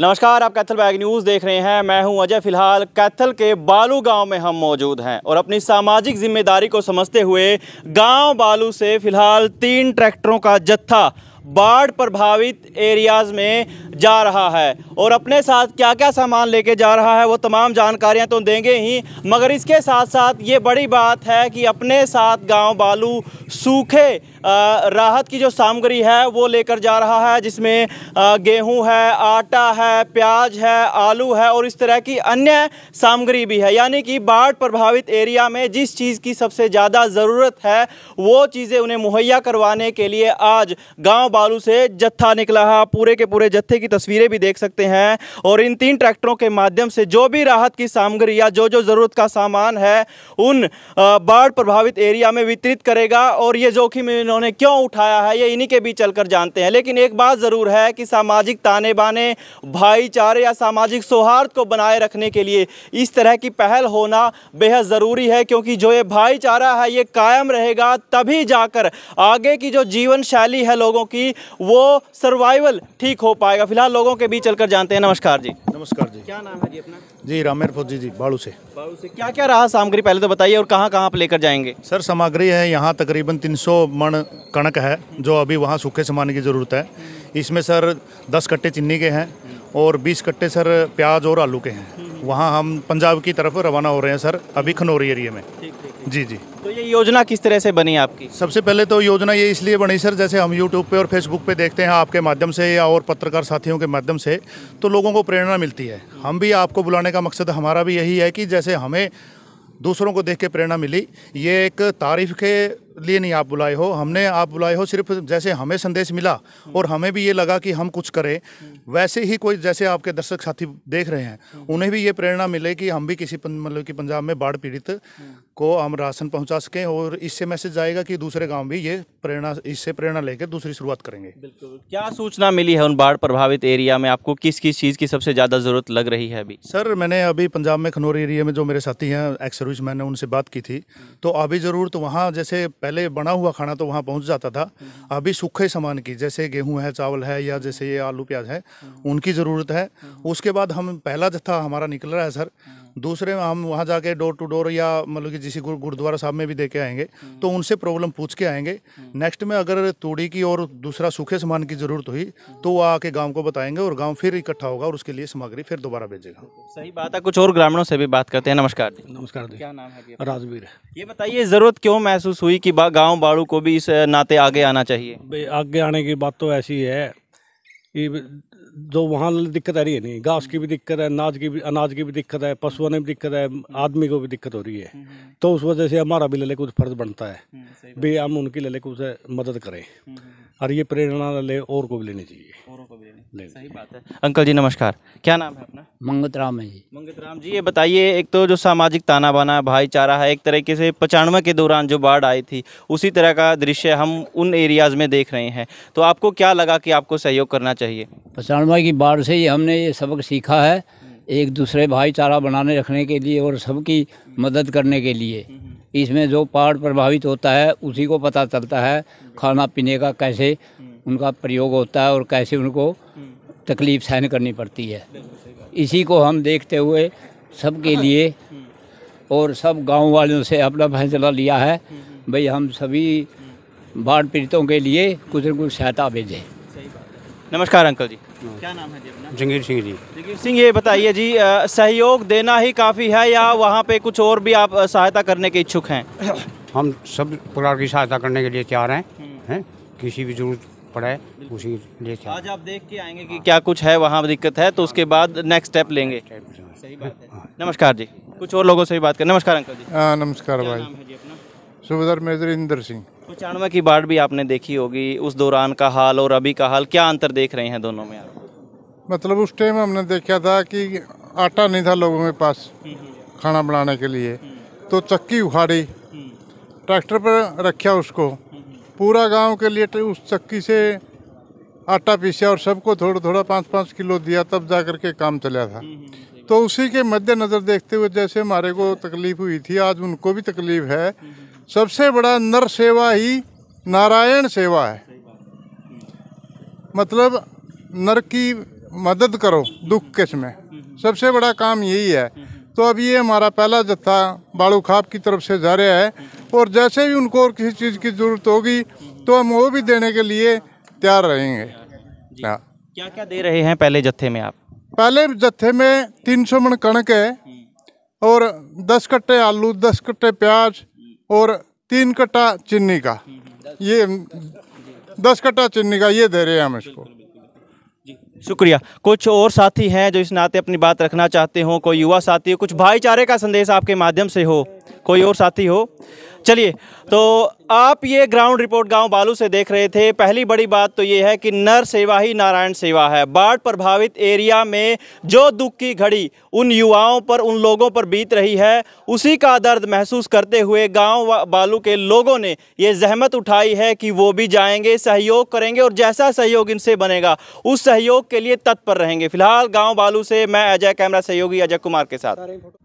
नमस्कार आप Kaithal bag news देख रहे हैं मैं हूं अजय फिलहाल कैथल के बालू गांव में हम मौजूद हैं और अपनी सामाजिक जिम्मेदारी को समझते हुए गांव बालू से फिलहाल तीन ट्रैक्टरों का जत्था बाढ़ प्रभावित एरियाज़ में जा रहा है और अपने साथ क्या क्या सामान लेके जा रहा है वो तमाम जानकारियां तो देंगे ही मगर इसके साथ साथ ये बड़ी बात है कि अपने साथ गांव बालू सूखे राहत की जो सामग्री है वो लेकर जा रहा है जिसमें गेहूं है आटा है प्याज है आलू है और इस तरह की अन्य सामग्री भी है यानी कि बाढ़ प्रभावित एरिया में जिस चीज़ की सबसे ज़्यादा ज़रूरत है वो चीज़ें उन्हें मुहैया करवाने के लिए आज गाँव बालू से जत्था निकला है पूरे के पूरे जत्थे की की तस्वीरें भी देख सकते हैं और इन तीन ट्रैक्टरों के माध्यम से जो भी राहत की सामग्री या जो जो ज़रूरत का सामान है उन बाढ़ प्रभावित एरिया में वितरित करेगा और ये जोखिम इन्होंने क्यों उठाया है ये इन्हीं के बीच चलकर जानते हैं लेकिन एक बात ज़रूर है कि सामाजिक ताने बाने भाईचारे या सामाजिक सौहार्द को बनाए रखने के लिए इस तरह की पहल होना बेहद ज़रूरी है क्योंकि जो ये भाईचारा है ये कायम रहेगा तभी जाकर आगे की जो जीवन शैली है लोगों की वो सर्वाइवल ठीक हो पाएगा फिलहाल लोगों के बीच चलकर जानते हैं नमस्कार जी नमस्कार जी क्या नाम है जी अपना जी रामेर फौजी जी बाड़ू से बाड़ू से क्या क्या रहा सामग्री पहले तो बताइए और कहाँ कहाँ आप लेकर जाएंगे सर सामग्री है यहाँ तकरीबन 300 मण कणक है जो अभी वहाँ सूखे सामान की ज़रूरत है इसमें सर 10 कट्टे चिन्नी के हैं और 20 कट्टे सर प्याज और आलू के हैं वहाँ हम पंजाब की तरफ रवाना हो रहे हैं सर अभी खनौरी एरिए में जी जी तो ये योजना किस तरह से बनी आपकी सबसे पहले तो योजना ये इसलिए बनी सर जैसे हम यूट्यूब पे और फेसबुक पे देखते हैं आपके माध्यम से या और पत्रकार साथियों के माध्यम से तो लोगों को प्रेरणा मिलती है हम भी आपको बुलाने का मकसद हमारा भी यही है कि जैसे हमें दूसरों को देख के प्रेरणा मिली ये एक तारीफ के लिए नहीं आप बुलाए हो हमने आप बुलाए हो सिर्फ जैसे हमें संदेश मिला और हमें भी ये लगा कि हम कुछ करें वैसे ही कोई जैसे आपके दर्शक साथी देख रहे हैं उन्हें भी ये प्रेरणा मिले कि हम भी किसी मतलब कि पंजाब में बाढ़ पीड़ित को हम राशन पहुंचा सकें और इससे मैसेज जाएगा कि दूसरे गांव भी ये प्रेरणा इससे प्रेरणा लेकर दूसरी शुरुआत करेंगे बिल्कुल क्या सूचना मिली है उन बाढ़ प्रभावित एरिया में आपको किस किस चीज़ की सबसे ज़्यादा ज़रूरत लग रही है अभी सर मैंने अभी पंजाब में खनौर एरिया में जो मेरे साथी हैं एक्स सर्विस उनसे बात की थी तो अभी ज़रूर तो वहाँ जैसे पहले बना हुआ खाना तो वहाँ पहुँच जाता था अभी सूखे सामान की जैसे गेहूँ है चावल है या जैसे ये आलू प्याज है उनकी ज़रूरत है उसके बाद हम पहला जत्था हमारा निकल रहा है सर दूसरे हम वहाँ जाके डोर टू डोर या मतलब कि जिस गुरुद्वारा साहब में भी दे के आएंगे तो उनसे प्रॉब्लम पूछ के आएंगे नेक्स्ट में अगर तूड़ी की और दूसरा सूखे सामान की ज़रूरत हुई तो वो आके गांव को बताएंगे और गांव फिर इकट्ठा होगा और उसके लिए सामग्री फिर दोबारा भेजेगा सही बात है कुछ और ग्रामीणों से भी बात करते हैं नमस्कार नमस्कार क्या नाम है राजवीर ये बताइए ज़रूरत क्यों महसूस हुई कि बा, गांव बाड़ू को भी इस नाते आगे आना चाहिए आगे आने की बात तो ऐसी है कि जो वहाँ दिक्कत आ रही है नहीं घास की भी दिक्कत है अनाज की भी अनाज की भी दिक्कत है पशुओं ने भी दिक्कत है आदमी को भी दिक्कत हो रही है हम्म, हम्म। तो उस वजह से हमारा भी ले कुछ फर्ज बनता है भी हम्म, हम उनकी ले कुछ मदद करें और ये प्रेरणा ले और को भी लेनी चाहिए सही बात है अंकल जी नमस्कार क्या नाम है अपना मंगत राम है जी मंगत राम जी ये बताइए एक तो जो सामाजिक ताना बाना भाईचारा है एक तरीके से पचानवे के दौरान जो बाढ़ आई थी उसी तरह का दृश्य हम उन एरियाज़ में देख रहे हैं तो आपको क्या लगा कि आपको सहयोग करना चाहिए पचानवे की बाढ़ से ही हमने ये सबक सीखा है एक दूसरे भाईचारा बनाने रखने के लिए और सबकी मदद करने के लिए इसमें जो पहाड़ प्रभावित होता है उसी को पता चलता है खाना पीने का कैसे उनका प्रयोग होता है और कैसे उनको तकलीफ सहन करनी पड़ती है इसी को हम देखते हुए सबके लिए और सब गांव वालों से अपना फैसला लिया है भाई हम सभी बाढ़ पीड़ितों के लिए कुछ न कुछ सहायता भेजें नमस्कार अंकल जी क्या नाम है जी अपना जंगीर सिंह जी जंगीर सिंह ये बताइए जी सहयोग देना ही काफ़ी है या वहाँ पे कुछ और भी आप सहायता करने के इच्छुक हैं हम सब प्रकार की सहायता करने के लिए तैयार हैं हम्म। हैं किसी भी जरूरत पड़ा है उसी जैसे आज आप देख के आएंगे कि क्या कुछ है वहाँ दिक्कत है तो उसके बाद नेक्स्ट स्टेप लेंगे सही बात है हाँ। नमस्कार जी कुछ और लोगों से भी बात करें नमस्कार अंकल जी हाँ नमस्कार भाई सुबेदार मेजर इंदर सिंह पचानवे की बाढ़ भी आपने देखी होगी उस दौरान का हाल और अभी का हाल क्या अंतर देख रहे हैं दोनों में मतलब उस टाइम हमने देखा था कि आटा नहीं था लोगों के पास हम्म, हम्म। खाना बनाने के लिए हम्म। तो चक्की उखाड़ी ट्रैक्टर पर रखा उसको पूरा गांव के लिए तो उस चक्की से आटा पीसा और सबको थोड़ा थोड़ा पाँच पाँच किलो दिया तब जा कर के काम चला था हम्म, हम्म, तो उसी के मद्देनज़र देखते हुए जैसे हमारे को तकलीफ हुई थी आज उनको भी तकलीफ है हम्म, सबसे बड़ा नर सेवा ही नारायण सेवा है मतलब नर की मदद करो दुख के समय सबसे बड़ा काम यही है तो अब ये हमारा पहला जत्था बाड़ू खाप की तरफ से जा रहा है और जैसे भी उनको और किसी चीज़ की ज़रूरत होगी तो हम वो भी देने के लिए तैयार रहेंगे हाँ। क्या क्या दे रहे हैं पहले जत्थे में आप पहले जत्थे में तीन सौ मन कणक है और दस कट्टे आलू दस कट्टे प्याज और तीन कट्टा चीनी का ये दस कट्टा चीनी का ये दे रहे हैं हम इसको शुक्रिया कुछ और साथी हैं जो इस नाते अपनी बात रखना चाहते हो कोई युवा साथी हो कुछ भाईचारे का संदेश आपके माध्यम से हो कोई और साथी हो चलिए तो आप ये ग्राउंड रिपोर्ट गांव बालू से देख रहे थे पहली बड़ी बात तो ये है कि नर सेवा ही नारायण सेवा है बाढ़ प्रभावित एरिया में जो दुख की घड़ी उन युवाओं पर उन लोगों पर बीत रही है उसी का दर्द महसूस करते हुए गांव बालू के लोगों ने ये जहमत उठाई है कि वो भी जाएंगे सहयोग करेंगे और जैसा सहयोग इनसे बनेगा उस सहयोग के लिए तत्पर रहेंगे फिलहाल गाँव बालू से मैं अजय कैमरा सहयोगी अजय कुमार के साथ